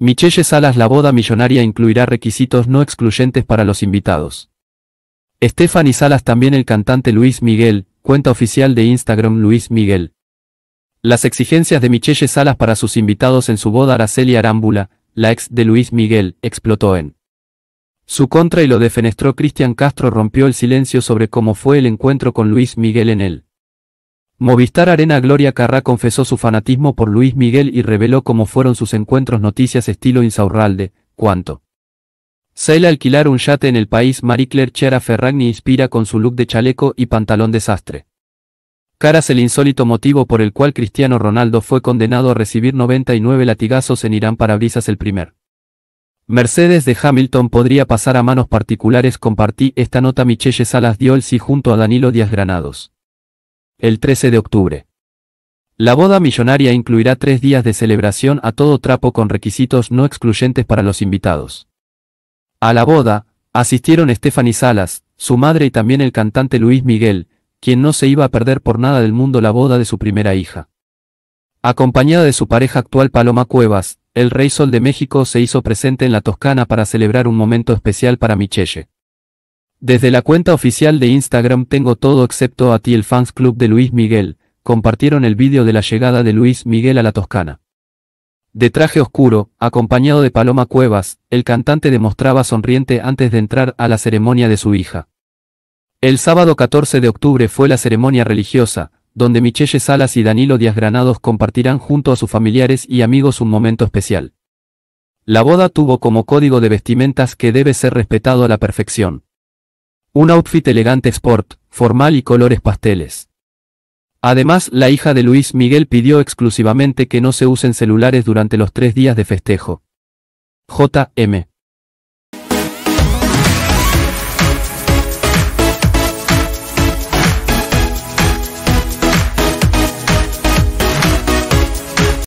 Michelle Salas La boda millonaria incluirá requisitos no excluyentes para los invitados. Stephanie Salas también el cantante Luis Miguel, cuenta oficial de Instagram Luis Miguel. Las exigencias de Michelle Salas para sus invitados en su boda Araceli Arámbula, la ex de Luis Miguel, explotó en su contra y lo defenestró Cristian Castro rompió el silencio sobre cómo fue el encuentro con Luis Miguel en él. Movistar Arena Gloria Carrá confesó su fanatismo por Luis Miguel y reveló cómo fueron sus encuentros noticias estilo Insaurralde, cuánto. Sale alquilar un yate en el país Marie Claire Ferragni inspira con su look de chaleco y pantalón desastre. Caras el insólito motivo por el cual Cristiano Ronaldo fue condenado a recibir 99 latigazos en Irán para brisas el primer. Mercedes de Hamilton podría pasar a manos particulares compartí esta nota Michelle Salas Diolsi junto a Danilo Díaz Granados el 13 de octubre. La boda millonaria incluirá tres días de celebración a todo trapo con requisitos no excluyentes para los invitados. A la boda, asistieron Stephanie Salas, su madre y también el cantante Luis Miguel, quien no se iba a perder por nada del mundo la boda de su primera hija. Acompañada de su pareja actual Paloma Cuevas, el Rey Sol de México se hizo presente en la Toscana para celebrar un momento especial para Michelle. Desde la cuenta oficial de Instagram tengo todo excepto a ti el fans club de Luis Miguel, compartieron el vídeo de la llegada de Luis Miguel a la Toscana. De traje oscuro, acompañado de Paloma Cuevas, el cantante demostraba sonriente antes de entrar a la ceremonia de su hija. El sábado 14 de octubre fue la ceremonia religiosa, donde Michelle Salas y Danilo Díaz Granados compartirán junto a sus familiares y amigos un momento especial. La boda tuvo como código de vestimentas que debe ser respetado a la perfección. Un outfit elegante sport, formal y colores pasteles. Además, la hija de Luis Miguel pidió exclusivamente que no se usen celulares durante los tres días de festejo. JM.